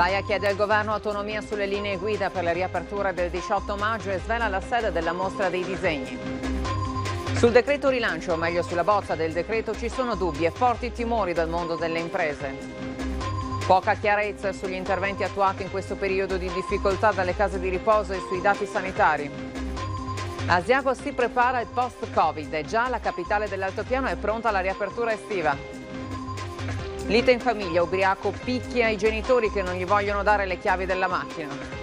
Zaia chiede al governo autonomia sulle linee guida per la riapertura del 18 maggio e svela la sede della mostra dei disegni. Sul decreto rilancio, o meglio sulla bozza del decreto, ci sono dubbi e forti timori dal mondo delle imprese. Poca chiarezza sugli interventi attuati in questo periodo di difficoltà dalle case di riposo e sui dati sanitari. Asiago si prepara al post-Covid e già la capitale dell'Altopiano è pronta alla riapertura estiva. Lite in famiglia, ubriaco picchia i genitori che non gli vogliono dare le chiavi della macchina.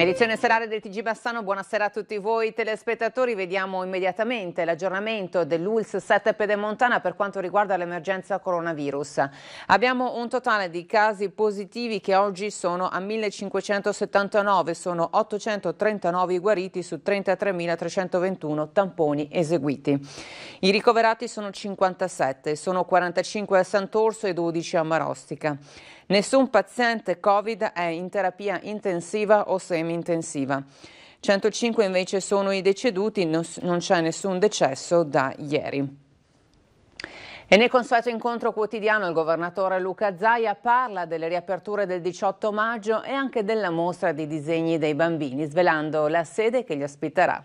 Edizione serale del TG Bassano, buonasera a tutti voi telespettatori, vediamo immediatamente l'aggiornamento dell'ULS 7 Pedemontana per quanto riguarda l'emergenza coronavirus. Abbiamo un totale di casi positivi che oggi sono a 1579, sono 839 guariti su 33.321 tamponi eseguiti. I ricoverati sono 57, sono 45 a Sant'Orso e 12 a Marostica. Nessun paziente Covid è in terapia intensiva o semi-intensiva. 105 invece sono i deceduti, non c'è nessun decesso da ieri. E nel consueto incontro quotidiano il governatore Luca Zaia parla delle riaperture del 18 maggio e anche della mostra di disegni dei bambini, svelando la sede che li ospiterà.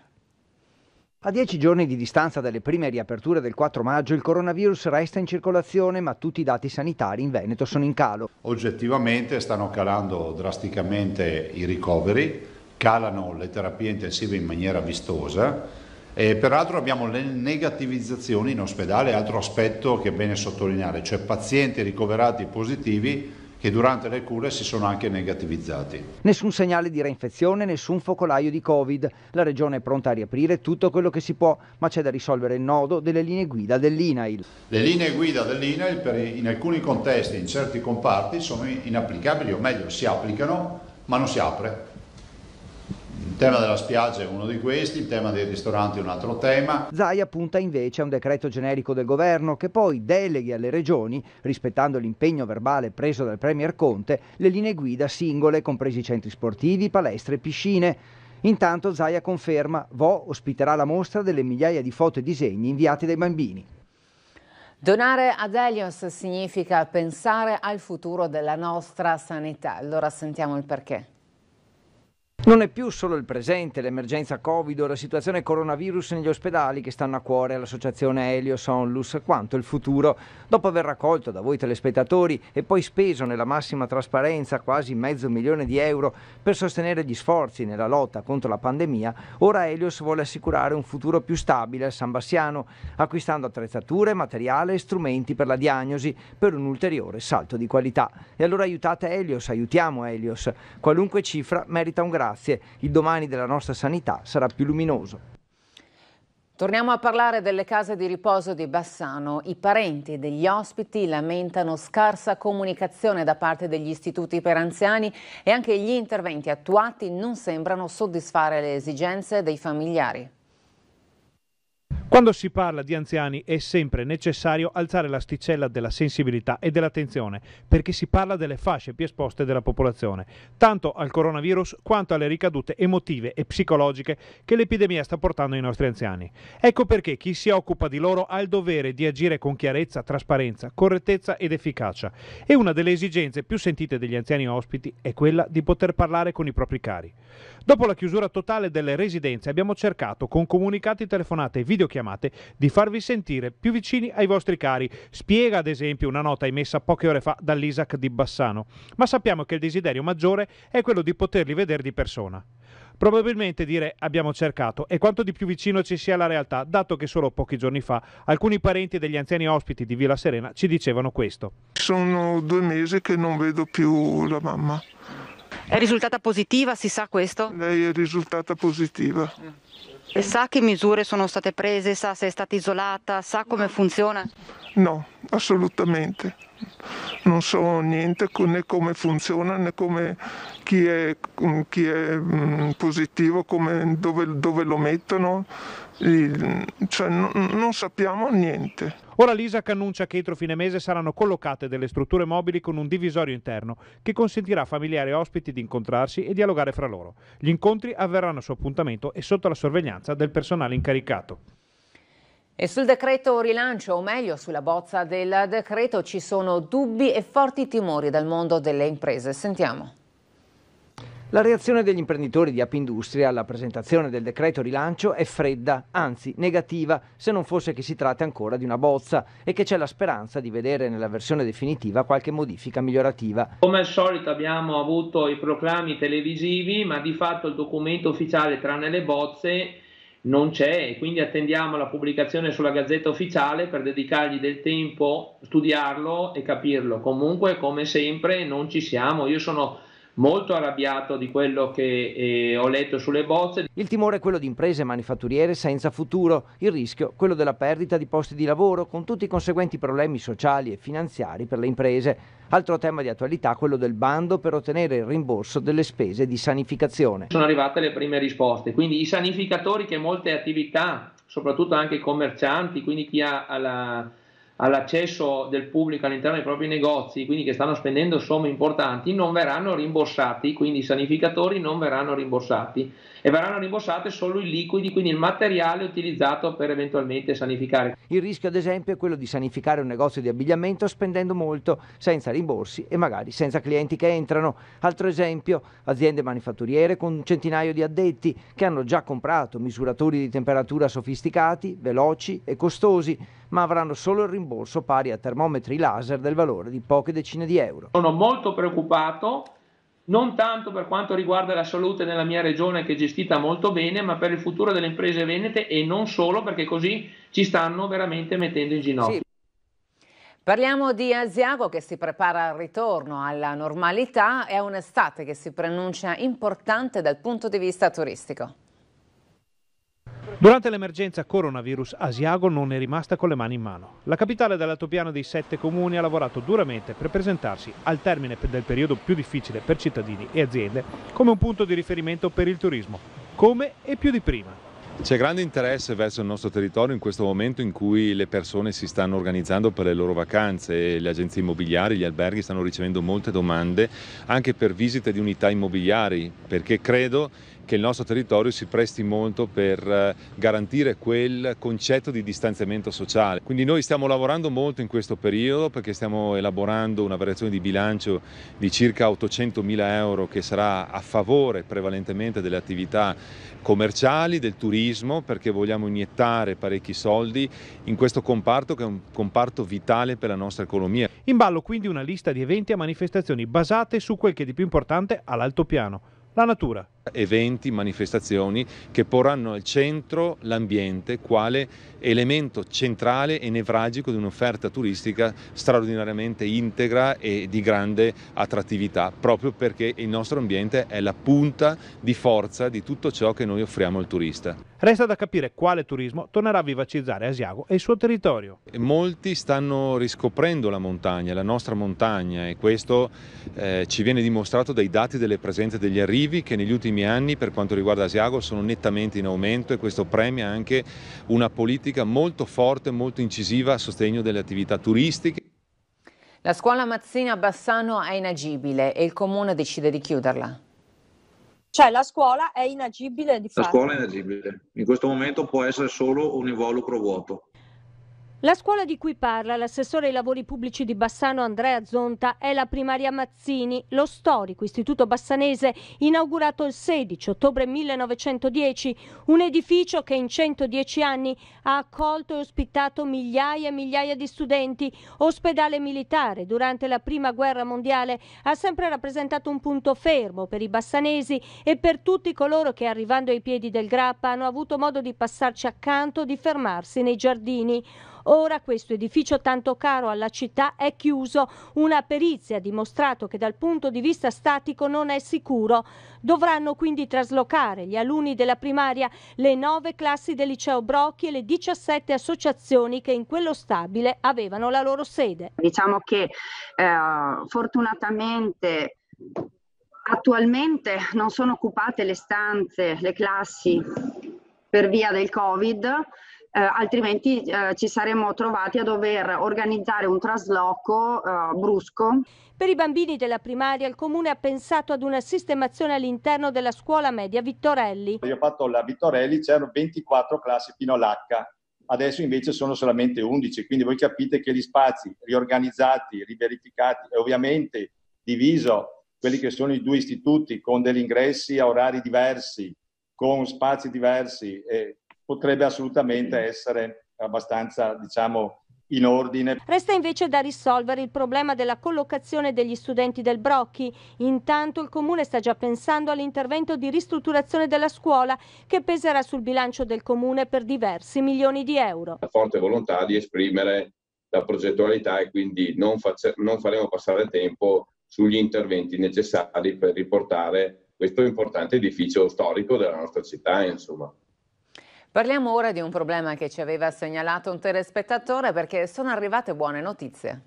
A dieci giorni di distanza dalle prime riaperture del 4 maggio il coronavirus resta in circolazione ma tutti i dati sanitari in Veneto sono in calo. Oggettivamente stanno calando drasticamente i ricoveri, calano le terapie intensive in maniera vistosa e peraltro abbiamo le negativizzazioni in ospedale, altro aspetto che è bene sottolineare, cioè pazienti ricoverati positivi che durante le cure si sono anche negativizzati. Nessun segnale di reinfezione, nessun focolaio di Covid. La regione è pronta a riaprire tutto quello che si può, ma c'è da risolvere il nodo delle linee guida dell'INAIL. Le linee guida dell'INAIL in alcuni contesti, in certi comparti, sono inapplicabili, o meglio, si applicano, ma non si apre. Il tema della spiaggia è uno di questi, il tema dei ristoranti è un altro tema. Zaia punta invece a un decreto generico del governo che poi deleghi alle regioni, rispettando l'impegno verbale preso dal Premier Conte, le linee guida singole, compresi centri sportivi, palestre e piscine. Intanto Zaia conferma, Vo ospiterà la mostra delle migliaia di foto e disegni inviati dai bambini. Donare ad Elios significa pensare al futuro della nostra sanità. Allora sentiamo il perché. Non è più solo il presente, l'emergenza Covid o la situazione coronavirus negli ospedali che stanno a cuore all'associazione Helios Onlus, quanto il futuro. Dopo aver raccolto da voi telespettatori e poi speso nella massima trasparenza quasi mezzo milione di euro per sostenere gli sforzi nella lotta contro la pandemia, ora Helios vuole assicurare un futuro più stabile a San Bassiano, acquistando attrezzature, materiale e strumenti per la diagnosi per un ulteriore salto di qualità. E allora aiutate Helios, aiutiamo Helios. Qualunque cifra merita un grazie grazie, il domani della nostra sanità sarà più luminoso. Torniamo a parlare delle case di riposo di Bassano. I parenti degli ospiti lamentano scarsa comunicazione da parte degli istituti per anziani e anche gli interventi attuati non sembrano soddisfare le esigenze dei familiari. Quando si parla di anziani è sempre necessario alzare l'asticella della sensibilità e dell'attenzione, perché si parla delle fasce più esposte della popolazione, tanto al coronavirus quanto alle ricadute emotive e psicologiche che l'epidemia sta portando ai nostri anziani. Ecco perché chi si occupa di loro ha il dovere di agire con chiarezza, trasparenza, correttezza ed efficacia. E una delle esigenze più sentite degli anziani ospiti è quella di poter parlare con i propri cari. Dopo la chiusura totale delle residenze abbiamo cercato con comunicati, telefonate e videochiamate chiamate, di farvi sentire più vicini ai vostri cari. Spiega ad esempio una nota emessa poche ore fa dall'Isaac di Bassano, ma sappiamo che il desiderio maggiore è quello di poterli vedere di persona. Probabilmente dire abbiamo cercato è quanto di più vicino ci sia la realtà, dato che solo pochi giorni fa alcuni parenti degli anziani ospiti di Villa Serena ci dicevano questo. Sono due mesi che non vedo più la mamma. È risultata positiva, si sa questo? Lei è risultata positiva. Mm. E sa che misure sono state prese, sa se è stata isolata, sa come funziona? No, assolutamente. Non so niente né come funziona né come chi è, chi è mm, positivo, come, dove, dove lo mettono cioè, n- non sappiamo niente. Ora l'ISAC annuncia che entro fine mese saranno collocate delle strutture mobili con un divisorio interno che consentirà a familiari e ospiti di incontrarsi e dialogare fra loro. Gli incontri avverranno su appuntamento e sotto la sorveglianza del personale incaricato. E sul decreto rilancio, o meglio sulla bozza del decreto, ci sono dubbi e forti timori dal mondo delle imprese. Sentiamo. La reazione degli imprenditori di Apindustria alla presentazione del decreto rilancio è fredda, anzi negativa, se non fosse che si tratta ancora di una bozza e che c'è la speranza di vedere nella versione definitiva qualche modifica migliorativa. Come al solito abbiamo avuto i proclami televisivi, ma di fatto il documento ufficiale tranne le bozze non c'è, e quindi attendiamo la pubblicazione sulla Gazzetta Ufficiale per dedicargli del tempo, studiarlo e capirlo. Comunque, come sempre, non ci siamo. Io sono molto arrabbiato di quello che eh, ho letto sulle bozze. Il timore è quello di imprese manifatturiere senza futuro, il rischio quello della perdita di posti di lavoro con tutti i conseguenti problemi sociali e finanziari per le imprese. Altro tema di attualità quello del bando per ottenere il rimborso delle spese di sanificazione. Sono arrivate le prime risposte, quindi i sanificatori che molte attività, soprattutto anche i commercianti, quindi chi ha la all'accesso del pubblico all'interno dei propri negozi, quindi che stanno spendendo somme importanti, non verranno rimborsati, quindi i sanificatori non verranno rimborsati e verranno rimborsate solo i liquidi, quindi il materiale utilizzato per eventualmente sanificare. Il rischio ad esempio è quello di sanificare un negozio di abbigliamento spendendo molto senza rimborsi e magari senza clienti che entrano. Altro esempio, aziende manifatturiere con un centinaio di addetti che hanno già comprato misuratori di temperatura sofisticati, veloci e costosi ma avranno solo il rimborso pari a termometri laser del valore di poche decine di euro. Sono molto preoccupato non tanto per quanto riguarda la salute nella mia regione che è gestita molto bene, ma per il futuro delle imprese venete e non solo perché così ci stanno veramente mettendo in ginocchio. Sì. Parliamo di Asiago che si prepara al ritorno alla normalità è un'estate che si preannuncia importante dal punto di vista turistico. Durante l'emergenza coronavirus Asiago non è rimasta con le mani in mano. La capitale dell'altopiano dei sette comuni ha lavorato duramente per presentarsi al termine del periodo più difficile per cittadini e aziende come un punto di riferimento per il turismo, come e più di prima. C'è grande interesse verso il nostro territorio in questo momento in cui le persone si stanno organizzando per le loro vacanze, le agenzie immobiliari, gli alberghi stanno ricevendo molte domande anche per visite di unità immobiliari perché credo che il nostro territorio si presti molto per eh, garantire quel concetto di distanziamento sociale. Quindi noi stiamo lavorando molto in questo periodo perché stiamo elaborando una variazione di bilancio di circa 800 mila euro che sarà a favore prevalentemente delle attività commerciali, del turismo, perché vogliamo iniettare parecchi soldi in questo comparto che è un comparto vitale per la nostra economia. In ballo quindi una lista di eventi e manifestazioni basate su quel che è di più importante all'altopiano, la natura eventi, manifestazioni che porranno al centro l'ambiente quale elemento centrale e nevragico di un'offerta turistica straordinariamente integra e di grande attrattività, proprio perché il nostro ambiente è la punta di forza di tutto ciò che noi offriamo al turista. Resta da capire quale turismo tornerà a vivacizzare Asiago e il suo territorio. Molti stanno riscoprendo la montagna, la nostra montagna e questo eh, ci viene dimostrato dai dati delle presenze degli arrivi che negli ultimi ultimi anni per quanto riguarda Asiago sono nettamente in aumento e questo premia anche una politica molto forte, molto incisiva a sostegno delle attività turistiche. La scuola Mazzina Bassano è inagibile e il comune decide di chiuderla. Cioè la scuola è inagibile di fatto. La scuola è inagibile. In questo momento può essere solo un involucro vuoto. La scuola di cui parla l'assessore ai lavori pubblici di Bassano Andrea Zonta è la primaria Mazzini, lo storico istituto bassanese inaugurato il 16 ottobre 1910, un edificio che in 110 anni ha accolto e ospitato migliaia e migliaia di studenti, ospedale militare durante la prima guerra mondiale, ha sempre rappresentato un punto fermo per i bassanesi e per tutti coloro che arrivando ai piedi del Grappa hanno avuto modo di passarci accanto, di fermarsi nei giardini. Ora questo edificio tanto caro alla città è chiuso. Una perizia ha dimostrato che dal punto di vista statico non è sicuro. Dovranno quindi traslocare gli alunni della primaria, le nove classi del liceo Brocchi e le 17 associazioni che in quello stabile avevano la loro sede. Diciamo che eh, fortunatamente attualmente non sono occupate le stanze, le classi per via del Covid eh, altrimenti eh, ci saremmo trovati a dover organizzare un trasloco eh, brusco. Per i bambini della primaria il comune ha pensato ad una sistemazione all'interno della scuola media Vittorelli. Io ho fatto la Vittorelli, c'erano 24 classi fino all'H, adesso invece sono solamente 11, quindi voi capite che gli spazi riorganizzati, riverificati e ovviamente diviso quelli che sono i due istituti con degli ingressi a orari diversi, con spazi diversi, eh, potrebbe assolutamente essere abbastanza, diciamo, in ordine. Resta invece da risolvere il problema della collocazione degli studenti del Brocchi. Intanto il Comune sta già pensando all'intervento di ristrutturazione della scuola che peserà sul bilancio del Comune per diversi milioni di euro. La forte volontà di esprimere la progettualità e quindi non, facce- non faremo passare tempo sugli interventi necessari per riportare questo importante edificio storico della nostra città. Insomma. Parliamo ora di un problema che ci aveva segnalato un telespettatore perché sono arrivate buone notizie.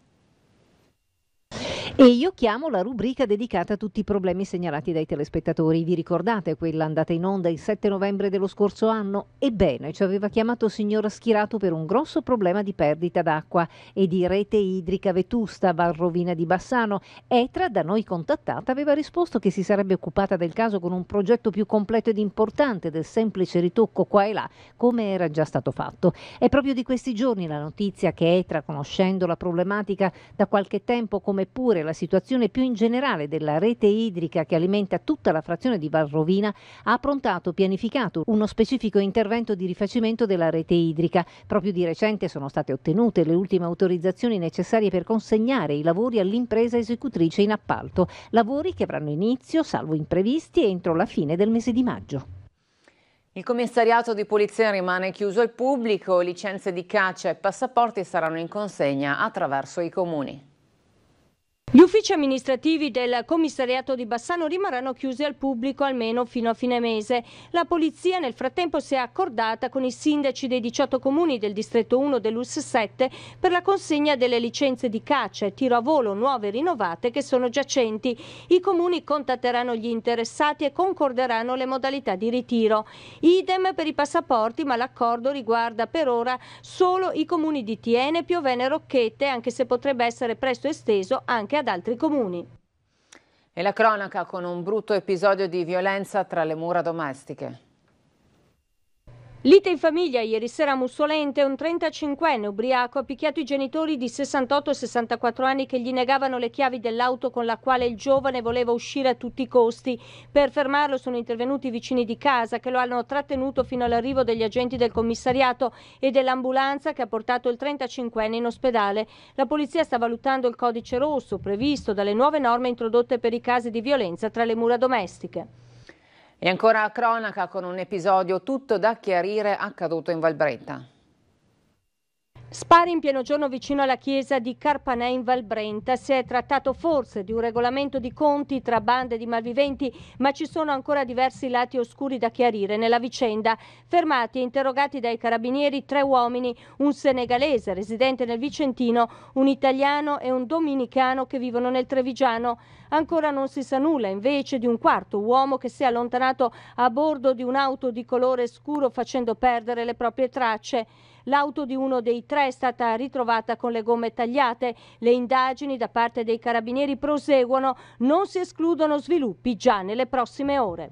E io chiamo la rubrica dedicata a tutti i problemi segnalati dai telespettatori. Vi ricordate quella andata in onda il 7 novembre dello scorso anno? Ebbene, ci aveva chiamato il signor Schirato per un grosso problema di perdita d'acqua e di rete idrica vetusta, Barrovina di Bassano. Etra, da noi contattata, aveva risposto che si sarebbe occupata del caso con un progetto più completo ed importante del semplice ritocco qua e là, come era già stato fatto. È proprio di questi giorni la notizia che Etra, conoscendo la problematica da qualche tempo come pure la la situazione più in generale della rete idrica che alimenta tutta la frazione di Valrovina, ha approntato, e pianificato uno specifico intervento di rifacimento della rete idrica. Proprio di recente sono state ottenute le ultime autorizzazioni necessarie per consegnare i lavori all'impresa esecutrice in appalto, lavori che avranno inizio, salvo imprevisti, entro la fine del mese di maggio. Il commissariato di polizia rimane chiuso al pubblico, licenze di caccia e passaporti saranno in consegna attraverso i comuni. Gli uffici amministrativi del commissariato di Bassano rimarranno chiusi al pubblico almeno fino a fine mese. La polizia nel frattempo si è accordata con i sindaci dei 18 comuni del distretto 1 dell'US 7 per la consegna delle licenze di caccia e tiro a volo nuove e rinnovate che sono giacenti. I comuni contatteranno gli interessati e concorderanno le modalità di ritiro. Idem per i passaporti, ma l'accordo riguarda per ora solo i comuni di Tiene, Piovene e Rocchette, anche se potrebbe essere presto esteso anche ad altri comuni. E la cronaca con un brutto episodio di violenza tra le mura domestiche. Lite in famiglia ieri sera a Mussolente, un 35enne ubriaco ha picchiato i genitori di 68 e 64 anni che gli negavano le chiavi dell'auto con la quale il giovane voleva uscire a tutti i costi. Per fermarlo sono intervenuti i vicini di casa che lo hanno trattenuto fino all'arrivo degli agenti del commissariato e dell'ambulanza che ha portato il 35enne in ospedale. La polizia sta valutando il codice rosso previsto dalle nuove norme introdotte per i casi di violenza tra le mura domestiche. E ancora a cronaca con un episodio tutto da chiarire accaduto in Valbretta. Spari in pieno giorno vicino alla chiesa di Carpanè in Val Brenta. Si è trattato forse di un regolamento di conti tra bande di malviventi, ma ci sono ancora diversi lati oscuri da chiarire nella vicenda. Fermati e interrogati dai carabinieri tre uomini, un senegalese residente nel Vicentino, un italiano e un dominicano che vivono nel Trevigiano. Ancora non si sa nulla invece di un quarto uomo che si è allontanato a bordo di un'auto di colore scuro facendo perdere le proprie tracce. L'auto di uno dei tre è stata ritrovata con le gomme tagliate. Le indagini da parte dei carabinieri proseguono, non si escludono sviluppi già nelle prossime ore.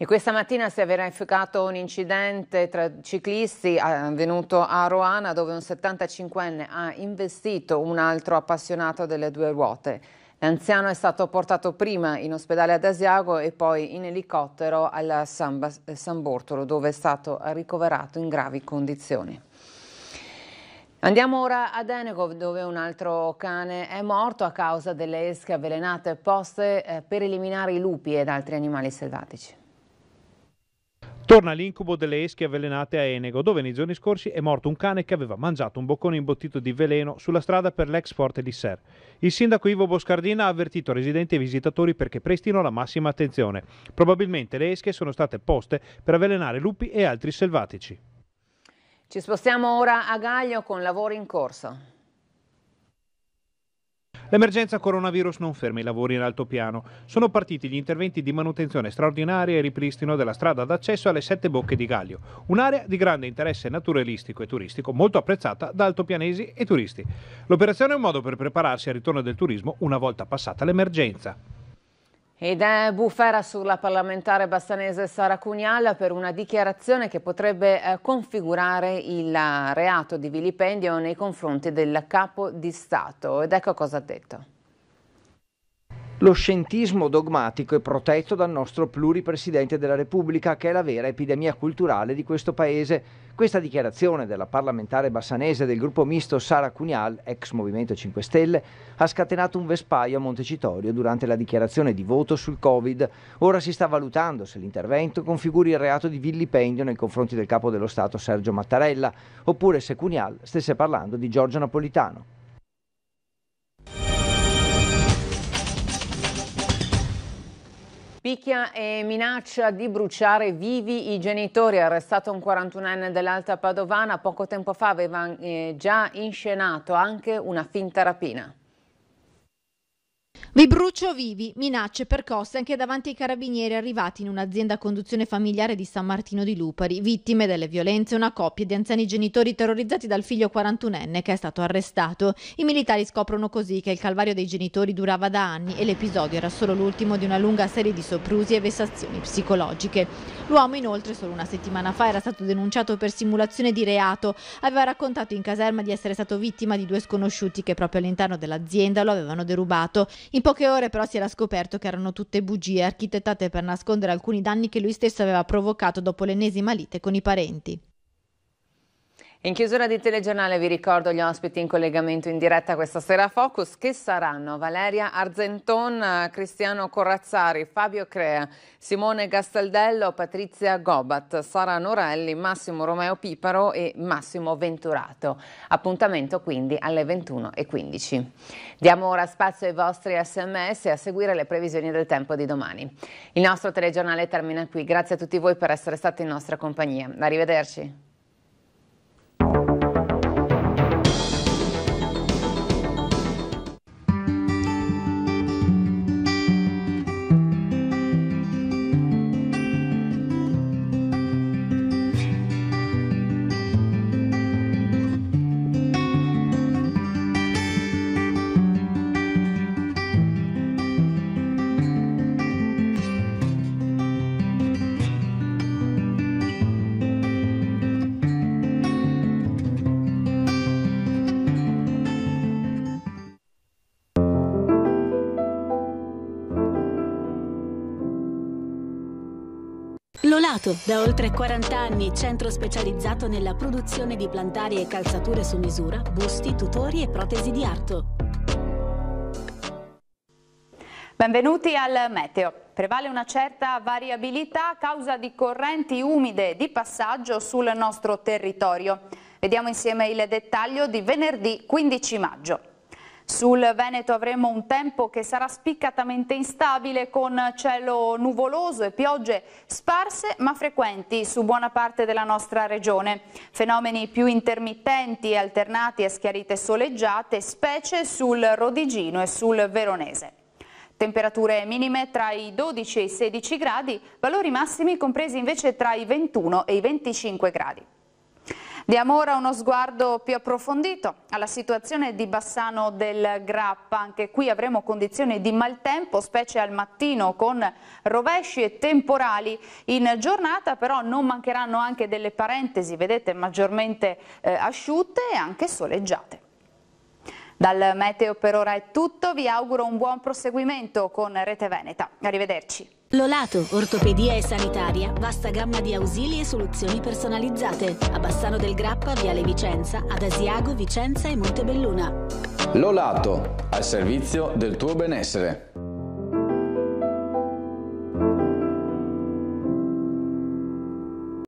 E questa mattina si è verificato un incidente tra ciclisti avvenuto a Roana dove un 75enne ha investito un altro appassionato delle due ruote. L'anziano è stato portato prima in ospedale ad Asiago e poi in elicottero al San, San Bortolo dove è stato ricoverato in gravi condizioni. Andiamo ora ad Enegov dove un altro cane è morto a causa delle esche avvelenate poste eh, per eliminare i lupi ed altri animali selvatici. Torna l'incubo delle esche avvelenate a Enego, dove nei giorni scorsi è morto un cane che aveva mangiato un boccone imbottito di veleno sulla strada per l'ex forte di Ser. Il sindaco Ivo Boscardina ha avvertito residenti e visitatori perché prestino la massima attenzione. Probabilmente le esche sono state poste per avvelenare lupi e altri selvatici. Ci spostiamo ora a Gaglio con lavori in corso. L'emergenza coronavirus non ferma i lavori in altopiano. Sono partiti gli interventi di manutenzione straordinaria e ripristino della strada d'accesso alle sette bocche di Gaglio, un'area di grande interesse naturalistico e turistico molto apprezzata da altopianesi e turisti. L'operazione è un modo per prepararsi al ritorno del turismo una volta passata l'emergenza. Ed è bufera sulla parlamentare bastanese Sara Cugnal per una dichiarazione che potrebbe eh, configurare il reato di vilipendio nei confronti del capo di Stato. Ed ecco cosa ha detto. Lo scientismo dogmatico è protetto dal nostro pluripresidente della Repubblica, che è la vera epidemia culturale di questo Paese. Questa dichiarazione della parlamentare bassanese del gruppo misto Sara Cunial, ex Movimento 5 Stelle, ha scatenato un vespaio a Montecitorio durante la dichiarazione di voto sul Covid. Ora si sta valutando se l'intervento configuri il reato di vilipendio nei confronti del capo dello Stato Sergio Mattarella, oppure se Cunial stesse parlando di Giorgio Napolitano. Picchia e minaccia di bruciare vivi i genitori. Arrestato un 41enne dell'Alta Padovana, poco tempo fa aveva eh, già inscenato anche una finta rapina. Vi brucio vivi, minacce percosse anche davanti ai carabinieri arrivati in un'azienda a conduzione familiare di San Martino di Lupari, vittime delle violenze una coppia di anziani genitori terrorizzati dal figlio 41enne che è stato arrestato. I militari scoprono così che il calvario dei genitori durava da anni e l'episodio era solo l'ultimo di una lunga serie di soprusi e vessazioni psicologiche. L'uomo inoltre solo una settimana fa era stato denunciato per simulazione di reato. Aveva raccontato in caserma di essere stato vittima di due sconosciuti che proprio all'interno dell'azienda lo avevano derubato. In poche ore però si era scoperto che erano tutte bugie architettate per nascondere alcuni danni che lui stesso aveva provocato dopo l'ennesima lite con i parenti. In chiusura di telegiornale vi ricordo gli ospiti in collegamento in diretta questa sera a Focus che saranno Valeria Arzenton, Cristiano Corazzari, Fabio Crea, Simone Gastaldello, Patrizia Gobat, Sara Norelli, Massimo Romeo Piparo e Massimo Venturato. Appuntamento quindi alle 21.15. Diamo ora spazio ai vostri sms e a seguire le previsioni del tempo di domani. Il nostro telegiornale termina qui. Grazie a tutti voi per essere stati in nostra compagnia. Arrivederci. Arnolato. Da oltre 40 anni, centro specializzato nella produzione di plantari e calzature su misura, busti, tutori e protesi di arto. Benvenuti al Meteo. Prevale una certa variabilità a causa di correnti umide di passaggio sul nostro territorio. Vediamo insieme il dettaglio di venerdì 15 maggio. Sul Veneto avremo un tempo che sarà spiccatamente instabile con cielo nuvoloso e piogge sparse ma frequenti su buona parte della nostra regione. Fenomeni più intermittenti e alternati a schiarite soleggiate, specie sul Rodigino e sul Veronese. Temperature minime tra i 12 e i 16 gradi, valori massimi compresi invece tra i 21 e i 25 gradi. Diamo ora uno sguardo più approfondito alla situazione di Bassano del Grappa. Anche qui avremo condizioni di maltempo, specie al mattino, con rovesci e temporali in giornata, però non mancheranno anche delle parentesi, vedete, maggiormente eh, asciutte e anche soleggiate. Dal Meteo per ora è tutto, vi auguro un buon proseguimento con Rete Veneta. Arrivederci. Lolato, ortopedia e sanitaria, vasta gamma di ausili e soluzioni personalizzate. A Bassano del Grappa, Viale Vicenza, ad Asiago, Vicenza e Montebelluna. Lolato, al servizio del tuo benessere.